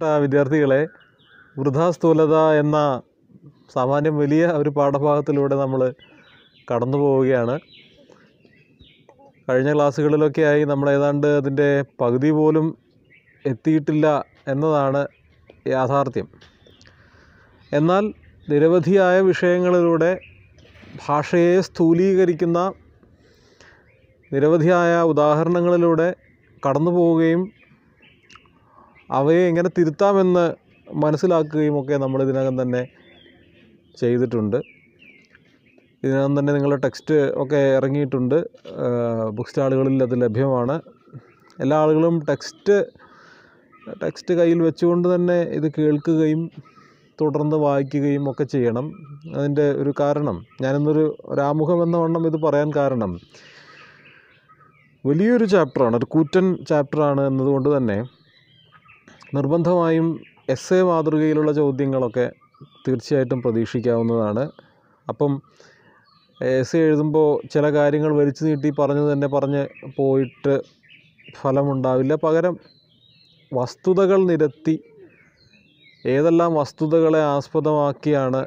പ്രിയപ്പെട്ട വിദ്യാർത്ഥികളെ വൃദ്ധാസ്ഥൂലത എന്ന സാമാന്യം വലിയ ഒരു പാഠഭാഗത്തിലൂടെ നമ്മൾ കടന്നു പോവുകയാണ് കഴിഞ്ഞ ക്ലാസ്സുകളിലൊക്കെയായി നമ്മൾ ഏതാണ്ട് അതിൻ്റെ പകുതി പോലും എത്തിയിട്ടില്ല എന്നതാണ് യാഥാർത്ഥ്യം എന്നാൽ നിരവധിയായ വിഷയങ്ങളിലൂടെ ഭാഷയെ സ്ഥൂലീകരിക്കുന്ന നിരവധിയായ ഉദാഹരണങ്ങളിലൂടെ കടന്നു പോവുകയും അവയെ എങ്ങനെ തിരുത്താമെന്ന് മനസ്സിലാക്കുകയും ഒക്കെ നമ്മൾ ഇതിനകം തന്നെ ചെയ്തിട്ടുണ്ട് ഇതിനകം തന്നെ നിങ്ങളുടെ ടെക്സ്റ്റ് ഒക്കെ ഇറങ്ങിയിട്ടുണ്ട് ബുക്ക് സ്റ്റാളുകളിൽ അത് ലഭ്യമാണ് എല്ലാ ആളുകളും ടെക്സ്റ്റ് ടെക്സ്റ്റ് കയ്യിൽ വെച്ചുകൊണ്ട് തന്നെ ഇത് കേൾക്കുകയും തുടർന്ന് വായിക്കുകയും ഒക്കെ ചെയ്യണം അതിൻ്റെ ഒരു കാരണം ഞാനിന്നൊരു ഒരാമുഖം എന്ന വണ്ണം ഇത് പറയാൻ കാരണം വലിയൊരു ചാപ്റ്ററാണ് ഒരു കൂറ്റൻ ചാപ്റ്ററാണ് എന്നതുകൊണ്ട് തന്നെ നിർബന്ധമായും എസ് എ മാതൃകയിലുള്ള ചോദ്യങ്ങളൊക്കെ തീർച്ചയായിട്ടും പ്രതീക്ഷിക്കാവുന്നതാണ് അപ്പം എസ് എ എഴുതുമ്പോൾ ചില കാര്യങ്ങൾ വലിച്ചു നീട്ടി പറഞ്ഞു തന്നെ പറഞ്ഞ് പോയിട്ട് ഫലമുണ്ടാവില്ല പകരം വസ്തുതകൾ നിരത്തി ഏതെല്ലാം വസ്തുതകളെ ആസ്പദമാക്കിയാണ്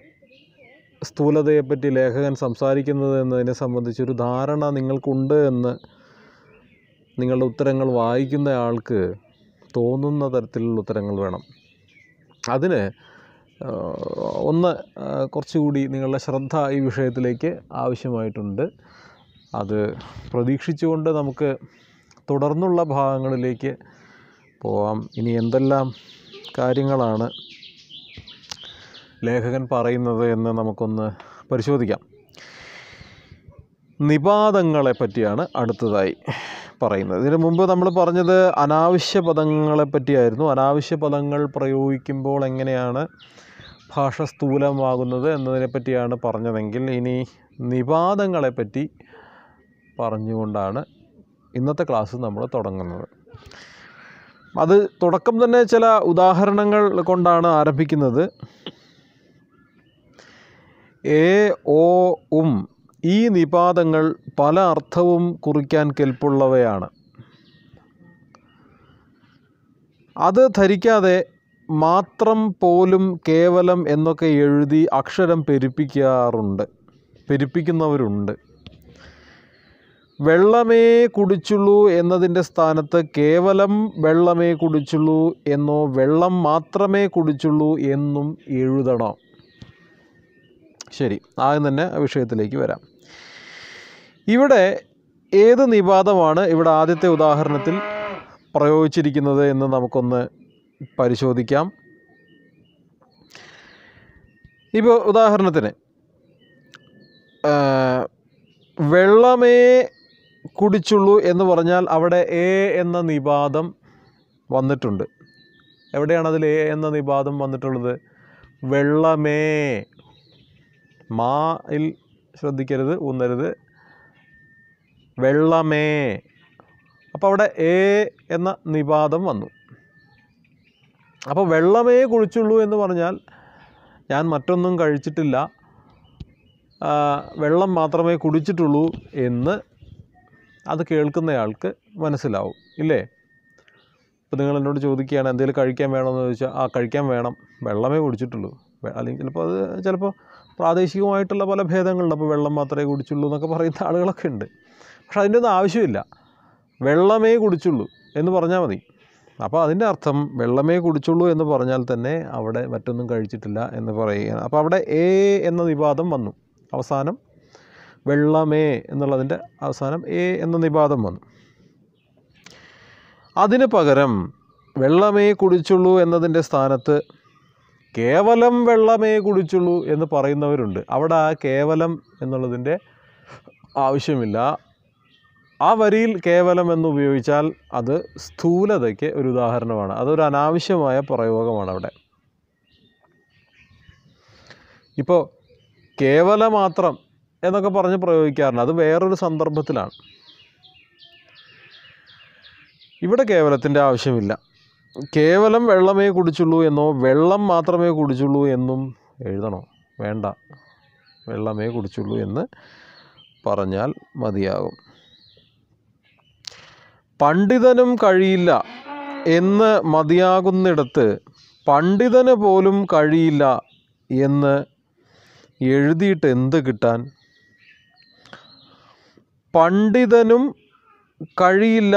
സ്ഥൂലതയെപ്പറ്റി ലേഖകൻ സംസാരിക്കുന്നത് എന്നതിനെ സംബന്ധിച്ചൊരു ധാരണ നിങ്ങൾക്കുണ്ട് എന്ന് നിങ്ങളുടെ ഉത്തരങ്ങൾ വായിക്കുന്ന ആൾക്ക് തോന്നുന്ന തരത്തിലുള്ള ഉത്തരങ്ങൾ വേണം അതിന് ഒന്ന് കുറച്ചുകൂടി നിങ്ങളുടെ ശ്രദ്ധ ഈ വിഷയത്തിലേക്ക് ആവശ്യമായിട്ടുണ്ട് അത് പ്രതീക്ഷിച്ചുകൊണ്ട് നമുക്ക് തുടർന്നുള്ള ഭാഗങ്ങളിലേക്ക് പോവാം ഇനി എന്തെല്ലാം കാര്യങ്ങളാണ് ലേഖകൻ പറയുന്നത് എന്ന് നമുക്കൊന്ന് പരിശോധിക്കാം നിപാതങ്ങളെ പറ്റിയാണ് അടുത്തതായി പറയുന്നത് ഇതിനു മുമ്പ് നമ്മൾ പറഞ്ഞത് അനാവശ്യ പദങ്ങളെ പറ്റിയായിരുന്നു അനാവശ്യ പദങ്ങൾ പ്രയോഗിക്കുമ്പോൾ എങ്ങനെയാണ് ഭാഷ സ്ഥൂലമാകുന്നത് പറ്റിയാണ് പറഞ്ഞതെങ്കിൽ ഇനി നിപാതങ്ങളെപ്പറ്റി പറഞ്ഞുകൊണ്ടാണ് ഇന്നത്തെ ക്ലാസ് നമ്മൾ തുടങ്ങുന്നത് അത് തുടക്കം തന്നെ ചില ഉദാഹരണങ്ങൾ കൊണ്ടാണ് ആരംഭിക്കുന്നത് എ ഓ ഉം ഈ നിപാതങ്ങൾ പല അർത്ഥവും കുറിക്കാൻ കെൽപ്പുള്ളവയാണ് അത് ധരിക്കാതെ മാത്രം പോലും കേവലം എന്നൊക്കെ എഴുതി അക്ഷരം പെരുപ്പിക്കാറുണ്ട് പെരുപ്പിക്കുന്നവരുണ്ട് വെള്ളമേ കുടിച്ചുള്ളൂ എന്നതിൻ്റെ സ്ഥാനത്ത് കേവലം വെള്ളമേ കുടിച്ചുള്ളൂ എന്നോ വെള്ളം മാത്രമേ കുടിച്ചുള്ളൂ എന്നും എഴുതണം ശരി ആദ്യം തന്നെ ആ വിഷയത്തിലേക്ക് വരാം ഇവിടെ ഏത് നിപാതമാണ് ഇവിടെ ആദ്യത്തെ ഉദാഹരണത്തിൽ പ്രയോഗിച്ചിരിക്കുന്നത് എന്ന് നമുക്കൊന്ന് പരിശോധിക്കാം ഇപ്പോൾ ഉദാഹരണത്തിന് വെള്ളമേ കുടിച്ചുള്ളൂ എന്ന് പറഞ്ഞാൽ അവിടെ എ എന്ന നിപാതം വന്നിട്ടുണ്ട് എവിടെയാണ് അതിൽ എ എന്ന നിപാതം വന്നിട്ടുള്ളത് വെള്ളമേ മായിൽ ശ്രദ്ധിക്കരുത് ഊന്നരുത് വെള്ളമേ അപ്പോൾ അവിടെ എ എന്ന നിപാതം വന്നു അപ്പോൾ വെള്ളമേ കുഴിച്ചുള്ളൂ എന്ന് പറഞ്ഞാൽ ഞാൻ മറ്റൊന്നും കഴിച്ചിട്ടില്ല വെള്ളം മാത്രമേ കുടിച്ചിട്ടുള്ളൂ എന്ന് അത് കേൾക്കുന്നയാൾക്ക് മനസ്സിലാവും ഇല്ലേ ഇപ്പോൾ നിങ്ങൾ എന്നോട് ചോദിക്കുകയാണ് എന്തെങ്കിലും കഴിക്കാൻ വേണമെന്ന് ചോദിച്ചാൽ ആ കഴിക്കാൻ വേണം വെള്ളമേ കുടിച്ചിട്ടുള്ളൂ അല്ലെങ്കിൽ ചിലപ്പോൾ അത് ചിലപ്പോൾ പ്രാദേശികമായിട്ടുള്ള പല ഭേദങ്ങളുണ്ട് അപ്പോൾ വെള്ളം മാത്രമേ കുടിച്ചുള്ളൂ എന്നൊക്കെ പറയുന്ന ആളുകളൊക്കെ ഉണ്ട് പക്ഷെ അതിൻ്റെ ഒന്നും ആവശ്യമില്ല വെള്ളമേ കുടിച്ചുള്ളൂ എന്ന് പറഞ്ഞാൽ മതി അപ്പോൾ അതിൻ്റെ അർത്ഥം വെള്ളമേ കുടിച്ചുള്ളൂ എന്ന് പറഞ്ഞാൽ തന്നെ അവിടെ മറ്റൊന്നും കഴിച്ചിട്ടില്ല എന്ന് പറയുകയാണ് അപ്പോൾ അവിടെ എ എന്ന നിപാതം വന്നു അവസാനം വെള്ളമേ എന്നുള്ളതിൻ്റെ അവസാനം എ എന്ന നിപാതം വന്നു അതിന് പകരം വെള്ളമേ കുടിച്ചുള്ളൂ എന്നതിൻ്റെ സ്ഥാനത്ത് കേവലം വെള്ളമേ കുടിച്ചുള്ളൂ എന്ന് പറയുന്നവരുണ്ട് അവിടെ ആ കേവലം എന്നുള്ളതിൻ്റെ ആവശ്യമില്ല ആ വരിയിൽ കേവലം എന്ന് ഉപയോഗിച്ചാൽ അത് സ്ഥൂലതയ്ക്ക് ഒരു ഉദാഹരണമാണ് അതൊരു അനാവശ്യമായ പ്രയോഗമാണ് അവിടെ ഇപ്പോൾ കേവല മാത്രം എന്നൊക്കെ പറഞ്ഞ് പ്രയോഗിക്കാറുണ്ട് അത് വേറൊരു സന്ദർഭത്തിലാണ് ഇവിടെ കേവലത്തിൻ്റെ ആവശ്യമില്ല കേവലം വെള്ളമേ കുടിച്ചുള്ളൂ എന്നോ വെള്ളം മാത്രമേ കുടിച്ചുള്ളൂ എന്നും എഴുതണോ വേണ്ട വെള്ളമേ കുടിച്ചുള്ളൂ എന്ന് പറഞ്ഞാൽ മതിയാകും പണ്ഡിതനും കഴിയില്ല എന്ന് മതിയാകുന്നിടത്ത് പണ്ഡിതന് പോലും കഴിയില്ല എന്ന് എഴുതിയിട്ട് എന്ത് കിട്ടാൻ പണ്ഡിതനും കഴിയില്ല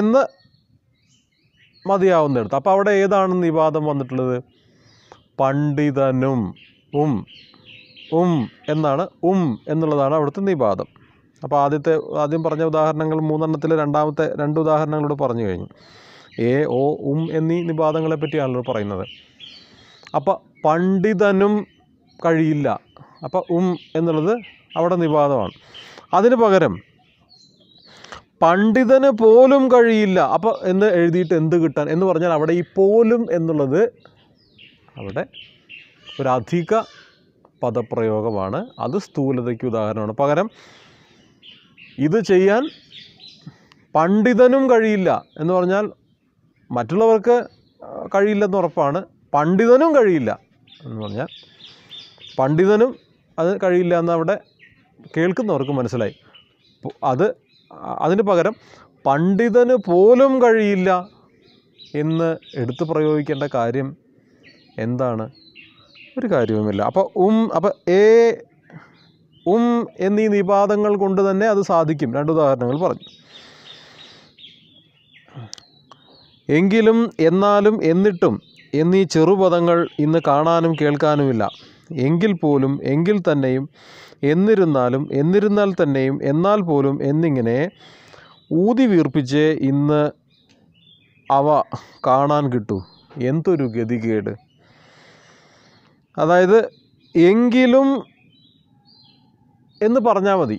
എന്ന് മതിയാവുന്നിടത്ത് അപ്പോൾ അവിടെ ഏതാണ് നിവാദം വന്നിട്ടുള്ളത് പണ്ഡിതനും ഉം ഉം എന്നാണ് ഉം എന്നുള്ളതാണ് അവിടുത്തെ നിവാദം അപ്പോൾ ആദ്യത്തെ ആദ്യം പറഞ്ഞ ഉദാഹരണങ്ങൾ മൂന്നെണ്ണത്തിൽ രണ്ടാമത്തെ രണ്ട് ഉദാഹരണങ്ങളോട് പറഞ്ഞു കഴിഞ്ഞു എ ഓ ഉം എന്നീ നിപാതങ്ങളെ പറ്റിയാണല്ലോ പറയുന്നത് അപ്പോൾ പണ്ഡിതനും കഴിയില്ല അപ്പോൾ ഉം എന്നുള്ളത് അവിടെ നിവാദമാണ് അതിന് പകരം പണ്ഡിതന് പോലും കഴിയില്ല അപ്പോൾ എന്ന് എഴുതിയിട്ട് എന്ത് കിട്ടാൻ എന്ന് പറഞ്ഞാൽ അവിടെ ഈ പോലും എന്നുള്ളത് അവിടെ ഒരധിക പദപ്രയോഗമാണ് അത് സ്ഥൂലതയ്ക്ക് ഉദാഹരണമാണ് പകരം ഇത് ചെയ്യാൻ പണ്ഡിതനും കഴിയില്ല എന്ന് പറഞ്ഞാൽ മറ്റുള്ളവർക്ക് കഴിയില്ലെന്ന് ഉറപ്പാണ് പണ്ഡിതനും കഴിയില്ല എന്ന് പറഞ്ഞാൽ പണ്ഡിതനും അത് കഴിയില്ല എന്നവിടെ കേൾക്കുന്നവർക്ക് മനസ്സിലായി അത് അതിന് പകരം പണ്ഡിതന് പോലും കഴിയില്ല എന്ന് എടുത്തു പ്രയോഗിക്കേണ്ട കാര്യം എന്താണ് ഒരു കാര്യവുമില്ല അപ്പോൾ ഉം അപ്പോൾ ഏ ഉം എന്നീ നിപാതങ്ങൾ കൊണ്ട് തന്നെ അത് സാധിക്കും രണ്ട് ഉദാഹരണങ്ങൾ പറഞ്ഞു എങ്കിലും എന്നാലും എന്നിട്ടും എന്നീ ചെറുപദങ്ങൾ ഇന്ന് കാണാനും കേൾക്കാനുമില്ല എങ്കിൽ പോലും എങ്കിൽ തന്നെയും എന്നിരുന്നാലും എന്നിരുന്നാൽ തന്നെയും എന്നാൽ പോലും എന്നിങ്ങനെ ഊതി വീർപ്പിച്ച് ഇന്ന് അവ കാണാൻ കിട്ടൂ എന്തൊരു ഗതികേട് അതായത് എങ്കിലും എന്ന് പറഞ്ഞാൽ മതി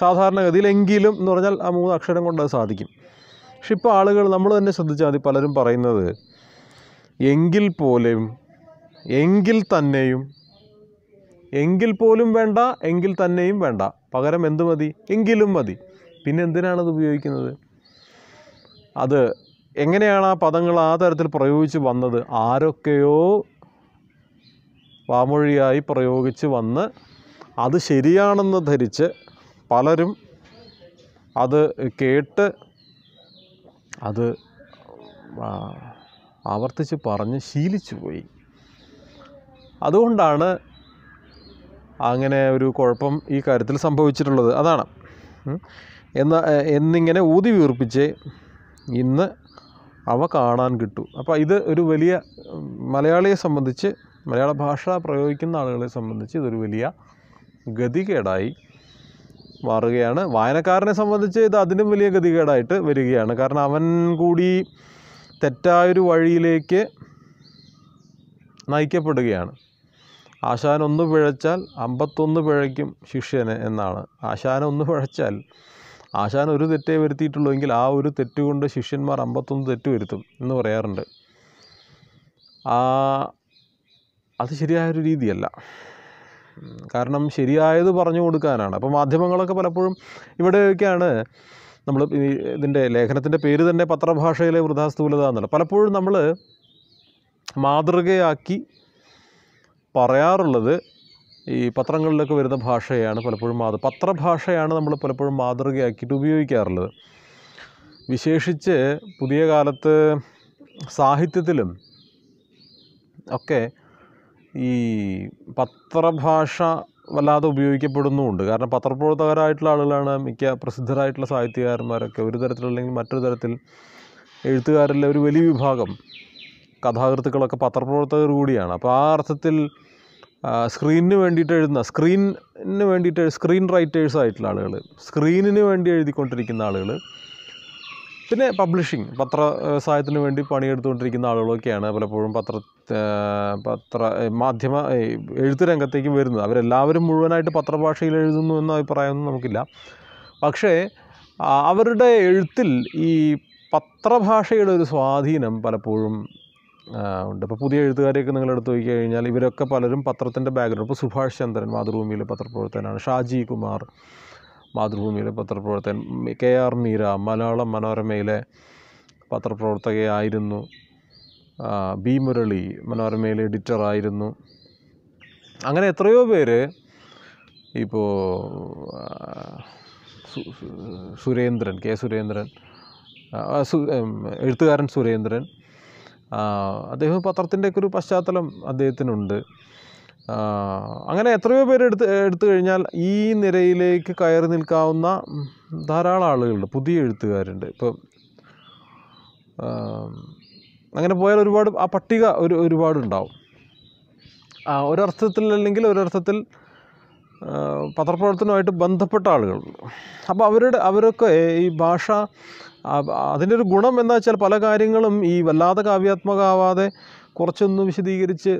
സാധാരണഗതിയിൽ എങ്കിലും എന്ന് പറഞ്ഞാൽ ആ മൂന്ന് അക്ഷരം കൊണ്ട് അത് സാധിക്കും പക്ഷെ ഇപ്പോൾ ആളുകൾ നമ്മൾ തന്നെ ശ്രദ്ധിച്ചാൽ മതി പലരും പറയുന്നത് എങ്കിൽ പോലെയും എങ്കിൽ തന്നെയും എങ്കിൽ പോലും വേണ്ട എങ്കിൽ തന്നെയും വേണ്ട പകരം എന്ത് മതി എങ്കിലും മതി പിന്നെ എന്തിനാണത് ഉപയോഗിക്കുന്നത് അത് എങ്ങനെയാണ് ആ പദങ്ങൾ ആ തരത്തിൽ പ്രയോഗിച്ച് വന്നത് ആരൊക്കെയോ വാമൊഴിയായി പ്രയോഗിച്ച് വന്ന് അത് ശരിയാണെന്ന് ധരിച്ച് പലരും അത് കേട്ട് അത് ആവർത്തിച്ച് പറഞ്ഞ് ശീലിച്ചു പോയി അതുകൊണ്ടാണ് അങ്ങനെ ഒരു കുഴപ്പം ഈ കാര്യത്തിൽ സംഭവിച്ചിട്ടുള്ളത് അതാണ് എന്ന എന്നിങ്ങനെ ഊതി വീർപ്പിച്ച് ഇന്ന് അവ കാണാൻ കിട്ടു അപ്പോൾ ഇത് ഒരു വലിയ മലയാളിയെ സംബന്ധിച്ച് മലയാള ഭാഷ പ്രയോഗിക്കുന്ന ആളുകളെ സംബന്ധിച്ച് ഇതൊരു വലിയ ഗതികേടായി മാറുകയാണ് വായനക്കാരനെ സംബന്ധിച്ച് ഇത് അതിനും വലിയ ഗതികേടായിട്ട് വരികയാണ് കാരണം അവൻ കൂടി തെറ്റായൊരു വഴിയിലേക്ക് നയിക്കപ്പെടുകയാണ് ആശാൻ ഒന്ന് പിഴച്ചാൽ അമ്പത്തൊന്ന് പിഴയ്ക്കും ശിഷ്യന് എന്നാണ് ആശാൻ ഒന്ന് പിഴച്ചാൽ ആശാൻ ഒരു തെറ്റേ വരുത്തിയിട്ടുള്ളൂ എങ്കിൽ ആ ഒരു തെറ്റുകൊണ്ട് ശിഷ്യന്മാർ അമ്പത്തൊന്ന് തെറ്റ് വരുത്തും എന്ന് പറയാറുണ്ട് ആ അത് ശരിയായൊരു രീതിയല്ല കാരണം ശരിയായത് പറഞ്ഞു കൊടുക്കാനാണ് അപ്പോൾ മാധ്യമങ്ങളൊക്കെ പലപ്പോഴും ഇവിടെയൊക്കെയാണ് നമ്മൾ ഇതിൻ്റെ ലേഖനത്തിൻ്റെ പേര് തന്നെ പത്രഭാഷയിലെ വൃഥാസ്ഥൂലത എന്നുള്ളത് പലപ്പോഴും നമ്മൾ മാതൃകയാക്കി പറയാറുള്ളത് ഈ പത്രങ്ങളിലൊക്കെ വരുന്ന ഭാഷയാണ് പലപ്പോഴും മാതൃ പത്രഭാഷയാണ് നമ്മൾ പലപ്പോഴും മാതൃകയാക്കിയിട്ട് ഉപയോഗിക്കാറുള്ളത് വിശേഷിച്ച് പുതിയ കാലത്ത് സാഹിത്യത്തിലും ഒക്കെ ഈ പത്രഭാഷ വല്ലാതെ ഉപയോഗിക്കപ്പെടുന്നുമുണ്ട് കാരണം പത്രപ്രവർത്തകരായിട്ടുള്ള ആളുകളാണ് മിക്ക പ്രസിദ്ധരായിട്ടുള്ള സാഹിത്യകാരന്മാരൊക്കെ ഒരു തരത്തിലല്ലെങ്കിൽ മറ്റൊരു തരത്തിൽ എഴുത്തുകാരിലെ ഒരു വലിയ വിഭാഗം കഥാകൃത്തുക്കളൊക്കെ പത്രപ്രവർത്തകർ കൂടിയാണ് അപ്പോൾ ആ അർത്ഥത്തിൽ സ്ക്രീനിന് വേണ്ടിയിട്ട് എഴുതുന്ന സ്ക്രീനിന് വേണ്ടിയിട്ട് സ്ക്രീൻ റൈറ്റേഴ്സ് ആയിട്ടുള്ള ആളുകൾ സ്ക്രീനിന് വേണ്ടി എഴുതിക്കൊണ്ടിരിക്കുന്ന ആളുകൾ പിന്നെ പബ്ലിഷിംഗ് പത്ര വ്യവസായത്തിന് വേണ്ടി പണിയെടുത്തുകൊണ്ടിരിക്കുന്ന ആളുകളൊക്കെയാണ് പലപ്പോഴും പത്ര പത്ര മാധ്യമ എഴുത്ത് രംഗത്തേക്കും വരുന്നത് അവരെല്ലാവരും മുഴുവനായിട്ട് പത്രഭാഷയിൽ എഴുതുന്നു എന്ന അഭിപ്രായമൊന്നും നമുക്കില്ല പക്ഷേ അവരുടെ എഴുത്തിൽ ഈ പത്രഭാഷയുടെ ഒരു സ്വാധീനം പലപ്പോഴും ഉണ്ട് ഇപ്പോൾ പുതിയ എഴുത്തുകാരെയൊക്കെ നിങ്ങളെടുത്ത് നോക്കി കഴിഞ്ഞാൽ ഇവരൊക്കെ പലരും പത്രത്തിൻ്റെ ബാക്ക്ഗ്രൗണ്ട് ഇപ്പോൾ സുഭാഷ് ചന്ദ്രൻ മാതൃഭൂമിയിലെ പത്രപ്രവർത്തകനാണ് ഷാജി കുമാർ മാതൃഭൂമിയിലെ പത്രപ്രവർത്തകൻ കെ ആർ മീര മലയാളം മനോരമയിലെ പത്രപ്രവർത്തകയായിരുന്നു ബി മുരളി മനോരമയിലെ എഡിറ്ററായിരുന്നു അങ്ങനെ എത്രയോ പേര് ഇപ്പോൾ സുരേന്ദ്രൻ കെ സുരേന്ദ്രൻ എഴുത്തുകാരൻ സുരേന്ദ്രൻ അദ്ദേഹം പത്രത്തിൻ്റെയൊക്കെ ഒരു പശ്ചാത്തലം അദ്ദേഹത്തിനുണ്ട് അങ്ങനെ എത്രയോ പേര് എടുത്ത് എടുത്തു കഴിഞ്ഞാൽ ഈ നിരയിലേക്ക് കയറി നിൽക്കാവുന്ന ധാരാളം ആളുകളുണ്ട് പുതിയ എഴുത്തുകാരുണ്ട് ഇപ്പോൾ അങ്ങനെ പോയാൽ ഒരുപാട് ആ പട്ടിക ഒരു ഒരുപാടുണ്ടാവും ആ ഒരർത്ഥത്തിൽ അല്ലെങ്കിൽ ഒരർത്ഥത്തിൽ പത്രപ്രവർത്തനവുമായിട്ട് ബന്ധപ്പെട്ട ആളുകളുണ്ട് അപ്പോൾ അവരുടെ അവരൊക്കെ ഈ ഭാഷ അതിൻ്റെ ഒരു ഗുണം എന്താ വെച്ചാൽ പല കാര്യങ്ങളും ഈ വല്ലാതെ കാവ്യാത്മകമാവാതെ കുറച്ചൊന്ന് വിശദീകരിച്ച്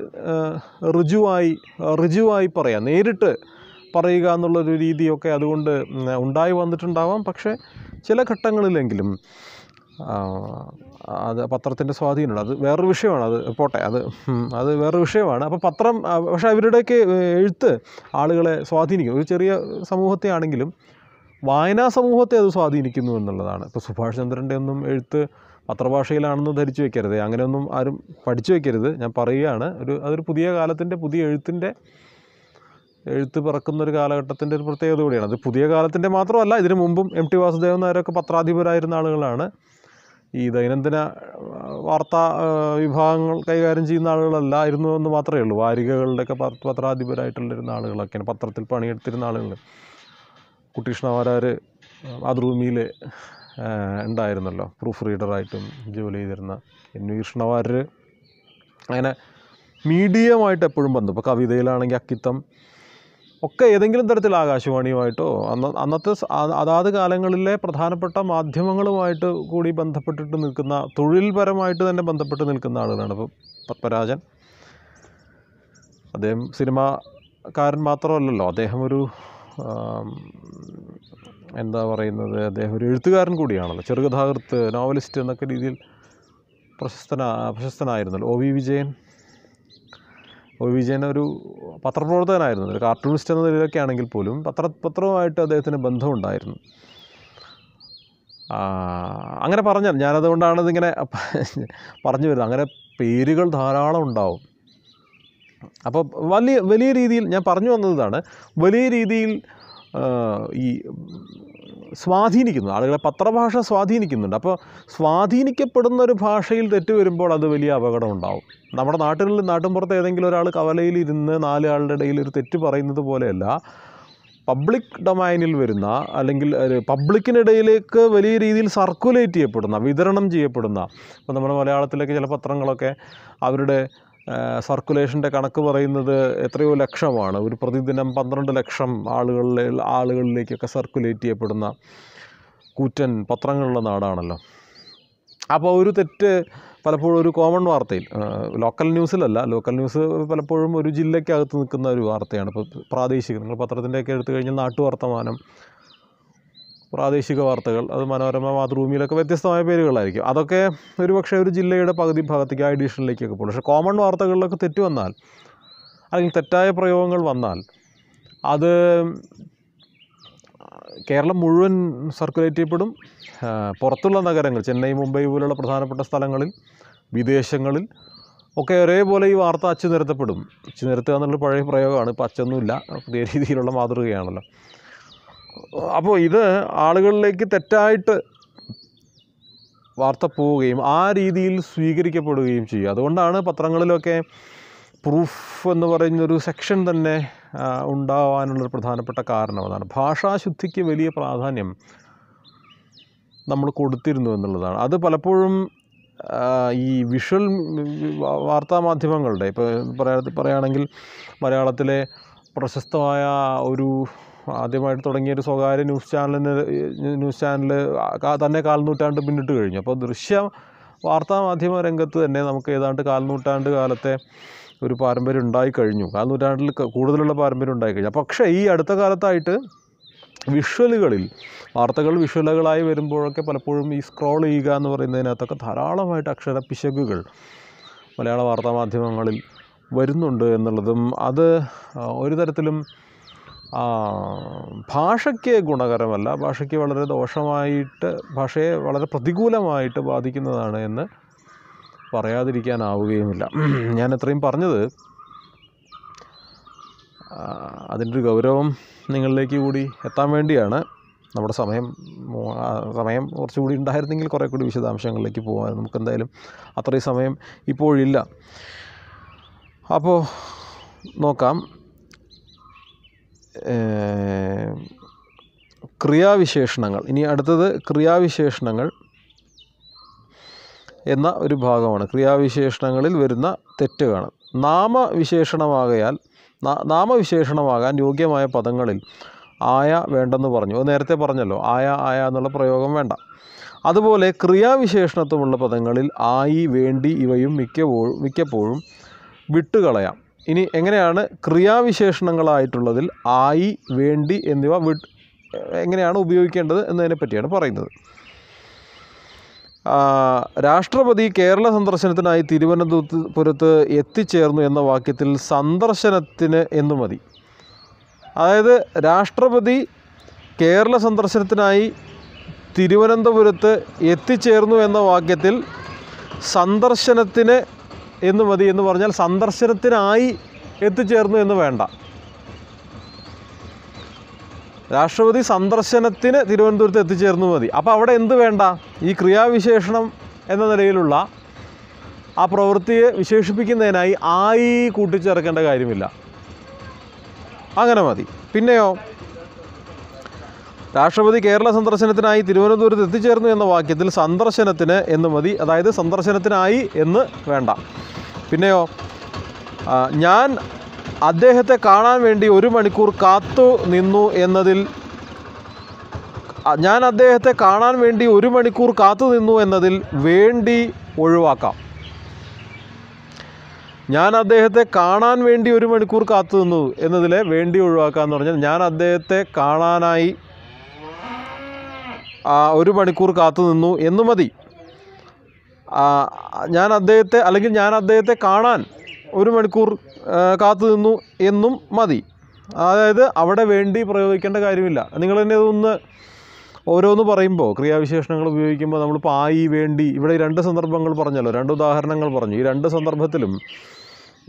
ഋജുവായി ഋജുവായി പറയാം നേരിട്ട് പറയുക എന്നുള്ളൊരു രീതിയൊക്കെ അതുകൊണ്ട് ഉണ്ടായി വന്നിട്ടുണ്ടാവാം പക്ഷേ ചില ഘട്ടങ്ങളിലെങ്കിലും അത് പത്രത്തിൻ്റെ സ്വാധീനമുണ്ട് അത് വേറൊരു വിഷയമാണ് അത് പോട്ടെ അത് അത് വേറൊരു വിഷയമാണ് അപ്പോൾ പത്രം പക്ഷേ അവരുടെയൊക്കെ എഴുത്ത് ആളുകളെ സ്വാധീനിക്കും ഒരു ചെറിയ സമൂഹത്തെ ആണെങ്കിലും വായനാ സമൂഹത്തെ അത് സ്വാധീനിക്കുന്നു എന്നുള്ളതാണ് ഇപ്പോൾ സുഭാഷ് ചന്ദ്രൻ്റെ ഒന്നും എഴുത്ത് പത്രഭാഷയിലാണെന്ന് ധരിച്ചു വെക്കരുത് അങ്ങനെയൊന്നും ആരും പഠിച്ചു വെക്കരുത് ഞാൻ പറയുകയാണ് ഒരു അതൊരു പുതിയ കാലത്തിൻ്റെ പുതിയ എഴുത്തിൻ്റെ എഴുത്ത് പിറക്കുന്ന ഒരു കാലഘട്ടത്തിൻ്റെ ഒരു പ്രത്യേകത കൂടിയാണ് അത് പുതിയ കാലത്തിൻ്റെ മാത്രമല്ല ഇതിനു മുമ്പും എം ടി വാസുദേവൻ നായരൊക്കെ പത്രാധിപരായിരുന്ന ആളുകളാണ് ഈ ദൈനംദിന വാർത്താ വിഭാഗങ്ങൾ കൈകാര്യം ചെയ്യുന്ന ആളുകളല്ലായിരുന്നു എന്ന് മാത്രമേ ഉള്ളൂ വാരികകളുടെയൊക്കെ പത്രാധിപരായിട്ടുള്ളിരുന്ന ആളുകളൊക്കെയാണ് പത്രത്തിൽ പണിയെടുത്തിരുന്ന ആളുകൾ കുട്ടികൃഷ്ണ വാരാർ മാതൃഭൂമിയിൽ ഉണ്ടായിരുന്നല്ലോ പ്രൂഫ് റീഡറായിട്ടും ജോലി ചെയ്തിരുന്ന എൻ വി അങ്ങനെ മീഡിയയുമായിട്ട് എപ്പോഴും ബന്ധം ഇപ്പോൾ കവിതയിലാണെങ്കിൽ അക്കിത്തം ഒക്കെ ഏതെങ്കിലും തരത്തിൽ ആകാശവാണിയുമായിട്ടോ അന്ന അന്നത്തെ അതാത് കാലങ്ങളിലെ പ്രധാനപ്പെട്ട മാധ്യമങ്ങളുമായിട്ട് കൂടി ബന്ധപ്പെട്ടിട്ട് നിൽക്കുന്ന തൊഴിൽപരമായിട്ട് തന്നെ ബന്ധപ്പെട്ട് നിൽക്കുന്ന ആളുകളാണ് ഇപ്പോൾ പത്മരാജൻ അദ്ദേഹം സിനിമാക്കാരൻ മാത്രമല്ലല്ലോ അദ്ദേഹം ഒരു എന്താ പറയുന്നത് അദ്ദേഹം ഒരു എഴുത്തുകാരൻ കൂടിയാണല്ലോ ചെറുകഥാകൃത്ത് നോവലിസ്റ്റ് എന്നൊക്കെ രീതിയിൽ പ്രശസ്തനാ പ്രശസ്തനായിരുന്നല്ലോ ഒ വി വിജയൻ ഒ വി വിജയൻ ഒരു പത്രപ്രവർത്തകനായിരുന്നു ഒരു കാർട്ടൂണിസ്റ്റ് എന്ന നിലയിലൊക്കെ ആണെങ്കിൽ പോലും പത്ര പത്രവുമായിട്ട് അദ്ദേഹത്തിന് ബന്ധമുണ്ടായിരുന്നു അങ്ങനെ പറഞ്ഞാൽ ഞാനതുകൊണ്ടാണ് ഇതിങ്ങനെ പറഞ്ഞു വരുന്നത് അങ്ങനെ പേരുകൾ ധാരാളം ഉണ്ടാവും അപ്പോൾ വലിയ വലിയ രീതിയിൽ ഞാൻ പറഞ്ഞു വന്നതാണ് വലിയ രീതിയിൽ ഈ സ്വാധീനിക്കുന്നു ആളുകളെ പത്രഭാഷ സ്വാധീനിക്കുന്നുണ്ട് അപ്പോൾ സ്വാധീനിക്കപ്പെടുന്ന ഒരു ഭാഷയിൽ തെറ്റ് വരുമ്പോൾ അത് വലിയ അപകടം ഉണ്ടാവും നമ്മുടെ നാട്ടിൽ നാട്ടിൻപുറത്ത് ഏതെങ്കിലും ഒരാൾ കവലയിൽ ഇരുന്ന് നാല് ഇടയിൽ ഒരു തെറ്റ് പറയുന്നത് പോലെയല്ല പബ്ലിക് ഡൊമൈനിൽ വരുന്ന അല്ലെങ്കിൽ പബ്ലിക്കിനിടയിലേക്ക് വലിയ രീതിയിൽ സർക്കുലേറ്റ് ചെയ്യപ്പെടുന്ന വിതരണം ചെയ്യപ്പെടുന്ന ഇപ്പോൾ നമ്മുടെ മലയാളത്തിലേക്ക് ചില പത്രങ്ങളൊക്കെ അവരുടെ സർക്കുലേഷൻ്റെ കണക്ക് പറയുന്നത് എത്രയോ ലക്ഷമാണ് ഒരു പ്രതിദിനം പന്ത്രണ്ട് ലക്ഷം ആളുകളിൽ ആളുകളിലേക്കൊക്കെ സർക്കുലേറ്റ് ചെയ്യപ്പെടുന്ന കൂറ്റൻ പത്രങ്ങളുള്ള നാടാണല്ലോ അപ്പോൾ ഒരു തെറ്റ് പലപ്പോഴും ഒരു കോമൺ വാർത്തയിൽ ലോക്കൽ ന്യൂസിലല്ല ലോക്കൽ ന്യൂസ് പലപ്പോഴും ഒരു ജില്ലയ്ക്കകത്ത് നിൽക്കുന്ന ഒരു വാർത്തയാണ് ഇപ്പോൾ പ്രാദേശിക നിങ്ങൾ പത്രത്തിൻ്റെയൊക്കെ എടുത്തു കഴിഞ്ഞാൽ നാട്ടു വർത്തമാനം പ്രാദേശിക വാർത്തകൾ അത് മനോരമ മാതൃഭൂമിയിലൊക്കെ വ്യത്യസ്തമായ പേരുകളായിരിക്കും അതൊക്കെ ഒരു പക്ഷേ ഒരു ജില്ലയുടെ പകുതി ഭാഗത്തേക്ക് ആ എഡീഷനിലേക്കൊക്കെ പോകും പക്ഷേ കോമൺ വാർത്തകളിലൊക്കെ തെറ്റ് വന്നാൽ അല്ലെങ്കിൽ തെറ്റായ പ്രയോഗങ്ങൾ വന്നാൽ അത് കേരളം മുഴുവൻ സർക്കുലേറ്റ് ചെയ്യപ്പെടും പുറത്തുള്ള നഗരങ്ങൾ ചെന്നൈ മുംബൈ പോലുള്ള പ്രധാനപ്പെട്ട സ്ഥലങ്ങളിൽ വിദേശങ്ങളിൽ ഒക്കെ ഒരേപോലെ ഈ വാർത്ത അച്ചു നിരത്തപ്പെടും അച്ചു നിരത്തുക എന്നുള്ള പഴയ പ്രയോഗമാണ് ഇപ്പോൾ അച്ചൊന്നുമില്ല പുതിയ രീതിയിലുള്ള മാതൃകയാണല്ലോ അപ്പോൾ ഇത് ആളുകളിലേക്ക് തെറ്റായിട്ട് വാർത്ത പോവുകയും ആ രീതിയിൽ സ്വീകരിക്കപ്പെടുകയും ചെയ്യും അതുകൊണ്ടാണ് പത്രങ്ങളിലൊക്കെ പ്രൂഫ് എന്ന് പറയുന്നൊരു സെക്ഷൻ തന്നെ ഉണ്ടാവാനുള്ളൊരു പ്രധാനപ്പെട്ട കാരണം അതാണ് ഭാഷാശുദ്ധിക്ക് വലിയ പ്രാധാന്യം നമ്മൾ കൊടുത്തിരുന്നു എന്നുള്ളതാണ് അത് പലപ്പോഴും ഈ വിഷ്വൽ വാർത്താ മാധ്യമങ്ങളുടെ ഇപ്പോൾ പറയാ പറയുകയാണെങ്കിൽ മലയാളത്തിലെ പ്രശസ്തമായ ഒരു ആദ്യമായിട്ട് തുടങ്ങിയ ഒരു സ്വകാര്യ ന്യൂസ് ചാനലിന് ന്യൂസ് ചാനൽ തന്നെ കാൽനൂറ്റാണ്ട് പിന്നിട്ട് കഴിഞ്ഞു അപ്പോൾ ദൃശ്യ വാർത്താ മാധ്യമ രംഗത്ത് തന്നെ നമുക്ക് ഏതാണ്ട് കാൽനൂറ്റാണ്ട് കാലത്തെ ഒരു പാരമ്പര്യം ഉണ്ടായി കഴിഞ്ഞു കാൽനൂറ്റാണ്ടിൽ കൂടുതലുള്ള പാരമ്പര്യം ഉണ്ടായി കഴിഞ്ഞു പക്ഷേ ഈ അടുത്ത കാലത്തായിട്ട് വിഷ്വലുകളിൽ വാർത്തകൾ വിഷ്വലുകളായി വരുമ്പോഴൊക്കെ പലപ്പോഴും ഈ സ്ക്രോൾ ചെയ്യുക എന്ന് പറയുന്നതിനകത്തൊക്കെ ധാരാളമായിട്ട് അക്ഷര പിശകുകൾ മലയാള വാർത്താമാധ്യമങ്ങളിൽ വരുന്നുണ്ട് എന്നുള്ളതും അത് ഒരു തരത്തിലും ഭാഷയ്ക്ക് ഗുണകരമല്ല ഭാഷയ്ക്ക് വളരെ ദോഷമായിട്ട് ഭാഷയെ വളരെ പ്രതികൂലമായിട്ട് ബാധിക്കുന്നതാണ് എന്ന് പറയാതിരിക്കാനാവുകയുമില്ല ഞാൻ എത്രയും പറഞ്ഞത് അതിൻ്റെ ഒരു ഗൗരവം നിങ്ങളിലേക്ക് കൂടി എത്താൻ വേണ്ടിയാണ് നമ്മുടെ സമയം സമയം കുറച്ചുകൂടി ഉണ്ടായിരുന്നെങ്കിൽ കുറേ കൂടി വിശദാംശങ്ങളിലേക്ക് പോകാൻ നമുക്കെന്തായാലും അത്രയും സമയം ഇപ്പോഴില്ല അപ്പോൾ നോക്കാം ക്രിയാവിശേഷണങ്ങൾ ഇനി അടുത്തത് ക്രിയാവിശേഷണങ്ങൾ എന്ന ഒരു ഭാഗമാണ് ക്രിയാവിശേഷണങ്ങളിൽ വരുന്ന തെറ്റുകാണ് നാമവിശേഷണമാകയാൽ നാമവിശേഷണമാകാൻ യോഗ്യമായ പദങ്ങളിൽ ആയ വേണ്ടെന്ന് പറഞ്ഞു അത് നേരത്തെ പറഞ്ഞല്ലോ ആയ ആയ എന്നുള്ള പ്രയോഗം വേണ്ട അതുപോലെ ക്രിയാവിശേഷണത്വമുള്ള പദങ്ങളിൽ ആയി വേണ്ടി ഇവയും മിക്കപ്പോഴും മിക്കപ്പോഴും വിട്ടുകളയാം ഇനി എങ്ങനെയാണ് ക്രിയാവിശേഷണങ്ങളായിട്ടുള്ളതിൽ ആയി വേണ്ടി എന്നിവ വിട്ട് എങ്ങനെയാണ് ഉപയോഗിക്കേണ്ടത് എന്നതിനെ പറ്റിയാണ് പറയുന്നത് രാഷ്ട്രപതി കേരള സന്ദർശനത്തിനായി തിരുവനന്തപുരത്ത് എത്തിച്ചേർന്നു എന്ന വാക്യത്തിൽ സന്ദർശനത്തിന് എന്നു മതി അതായത് രാഷ്ട്രപതി കേരള സന്ദർശനത്തിനായി തിരുവനന്തപുരത്ത് എത്തിച്ചേർന്നു എന്ന വാക്യത്തിൽ സന്ദർശനത്തിന് എന്ന് മതി എന്ന് പറഞ്ഞാൽ സന്ദർശനത്തിനായി എത്തിച്ചേർന്നു എന്ന് വേണ്ട രാഷ്ട്രപതി സന്ദർശനത്തിന് തിരുവനന്തപുരത്ത് എത്തിച്ചേർന്നു മതി അപ്പോൾ അവിടെ എന്ത് വേണ്ട ഈ ക്രിയാവിശേഷണം എന്ന നിലയിലുള്ള ആ പ്രവൃത്തിയെ വിശേഷിപ്പിക്കുന്നതിനായി ആയി കൂട്ടിച്ചേർക്കേണ്ട കാര്യമില്ല അങ്ങനെ മതി പിന്നെയോ രാഷ്ട്രപതി കേരള സന്ദർശനത്തിനായി തിരുവനന്തപുരത്ത് എത്തിച്ചേർന്നു എന്ന വാക്യത്തിൽ സന്ദർശനത്തിന് എന്ന് മതി അതായത് സന്ദർശനത്തിനായി എന്ന് വേണ്ട പിന്നെയോ ഞാൻ അദ്ദേഹത്തെ കാണാൻ വേണ്ടി ഒരു മണിക്കൂർ കാത്തു നിന്നു എന്നതിൽ ഞാൻ അദ്ദേഹത്തെ കാണാൻ വേണ്ടി ഒരു മണിക്കൂർ കാത്തു നിന്നു എന്നതിൽ വേണ്ടി ഒഴിവാക്കാം ഞാൻ അദ്ദേഹത്തെ കാണാൻ വേണ്ടി ഒരു മണിക്കൂർ കാത്തു നിന്നു എന്നതിലെ വേണ്ടി ഒഴിവാക്കുക എന്ന് പറഞ്ഞാൽ ഞാൻ അദ്ദേഹത്തെ കാണാനായി ഒരു മണിക്കൂർ കാത്തു നിന്നു എന്നു മതി ഞാൻ അദ്ദേഹത്തെ അല്ലെങ്കിൽ ഞാൻ അദ്ദേഹത്തെ കാണാൻ ഒരു മണിക്കൂർ കാത്തു നിന്നു എന്നും മതി അതായത് അവിടെ വേണ്ടി പ്രയോഗിക്കേണ്ട കാര്യമില്ല നിങ്ങൾ തന്നെ ഒന്ന് ഓരോന്ന് പറയുമ്പോൾ ക്രിയാവിശേഷണങ്ങൾ ഉപയോഗിക്കുമ്പോൾ നമ്മൾ പായി വേണ്ടി ഇവിടെ രണ്ട് സന്ദർഭങ്ങൾ പറഞ്ഞല്ലോ രണ്ട് ഉദാഹരണങ്ങൾ പറഞ്ഞു ഈ രണ്ട് സന്ദർഭത്തിലും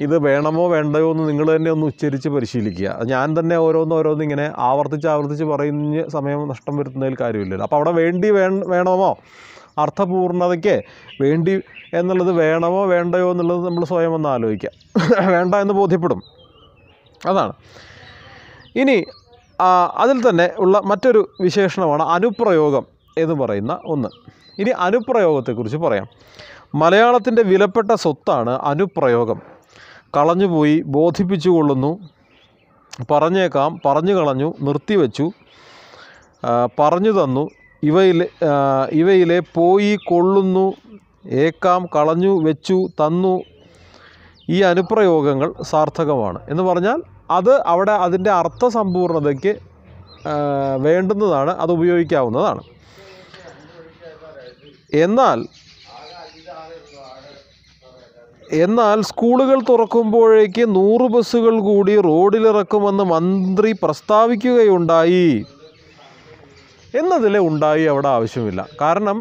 ഇത് വേണമോ വേണ്ടയോ എന്ന് നിങ്ങൾ തന്നെ ഒന്ന് ഉച്ചരിച്ച് പരിശീലിക്കുക ഞാൻ തന്നെ ഓരോന്ന് ഓരോന്ന് ഇങ്ങനെ ആവർത്തിച്ച് ആവർത്തിച്ച് പറയുന്ന സമയം നഷ്ടം വരുത്തുന്നതിൽ കാര്യമില്ലല്ലോ അപ്പോൾ അവിടെ വേണ്ടി വേണമോ അർത്ഥപൂർണതയ്ക്ക് വേണ്ടി എന്നുള്ളത് വേണമോ വേണ്ടയോ എന്നുള്ളത് നമ്മൾ സ്വയം ഒന്ന് ആലോചിക്കുക വേണ്ട എന്ന് ബോധ്യപ്പെടും അതാണ് ഇനി അതിൽ തന്നെ ഉള്ള മറ്റൊരു വിശേഷണമാണ് അനുപ്രയോഗം എന്ന് പറയുന്ന ഒന്ന് ഇനി അനുപ്രയോഗത്തെക്കുറിച്ച് പറയാം മലയാളത്തിൻ്റെ വിലപ്പെട്ട സ്വത്താണ് അനുപ്രയോഗം കളഞ്ഞുപോയി ബോധിപ്പിച്ചു കൊള്ളുന്നു പറഞ്ഞേക്കാം പറഞ്ഞു കളഞ്ഞു നിർത്തിവെച്ചു പറഞ്ഞു തന്നു ഇവയിലെ ഇവയിലെ പോയി കൊള്ളുന്നു ഏക്കാം കളഞ്ഞു വെച്ചു തന്നു ഈ അനുപ്രയോഗങ്ങൾ സാർത്ഥകമാണ് എന്ന് പറഞ്ഞാൽ അത് അവിടെ അതിൻ്റെ അർത്ഥസമ്പൂർണതയ്ക്ക് വേണ്ടുന്നതാണ് അത് ഉപയോഗിക്കാവുന്നതാണ് എന്നാൽ എന്നാൽ സ്കൂളുകൾ തുറക്കുമ്പോഴേക്ക് നൂറ് ബസ്സുകൾ കൂടി റോഡിലിറക്കുമെന്ന് മന്ത്രി പ്രസ്താവിക്കുകയുണ്ടായി എന്നതിലെ ഉണ്ടായി അവിടെ ആവശ്യമില്ല കാരണം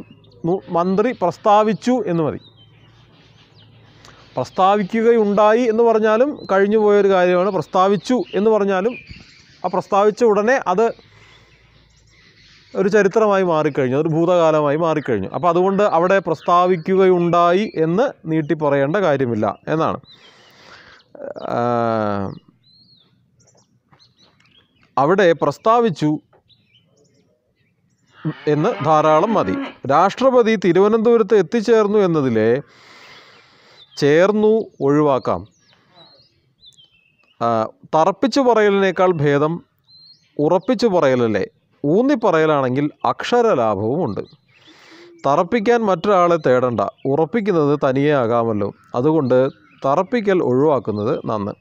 മന്ത്രി പ്രസ്താവിച്ചു എന്ന് മതി പ്രസ്താവിക്കുകയുണ്ടായി എന്ന് പറഞ്ഞാലും കഴിഞ്ഞു പോയൊരു കാര്യമാണ് പ്രസ്താവിച്ചു എന്ന് പറഞ്ഞാലും ആ പ്രസ്താവിച്ച ഉടനെ അത് ഒരു ചരിത്രമായി മാറിക്കഴിഞ്ഞു ഒരു ഭൂതകാലമായി മാറിക്കഴിഞ്ഞു അപ്പോൾ അതുകൊണ്ട് അവിടെ പ്രസ്താവിക്കുകയുണ്ടായി എന്ന് നീട്ടി പറയേണ്ട കാര്യമില്ല എന്നാണ് അവിടെ പ്രസ്താവിച്ചു എന്ന് ധാരാളം മതി രാഷ്ട്രപതി തിരുവനന്തപുരത്ത് എത്തിച്ചേർന്നു എന്നതിലെ ചേർന്നു ഒഴിവാക്കാം തറപ്പിച്ചു പറയലിനേക്കാൾ ഭേദം ഉറപ്പിച്ചു പറയലല്ലേ ഊന്നിപ്പറയലാണെങ്കിൽ അക്ഷരലാഭവും ഉണ്ട് തറപ്പിക്കാൻ മറ്റൊരാളെ തേടണ്ട ഉറപ്പിക്കുന്നത് തനിയെ ആകാമല്ലോ അതുകൊണ്ട് തറപ്പിക്കൽ ഒഴിവാക്കുന്നത് നന്ന്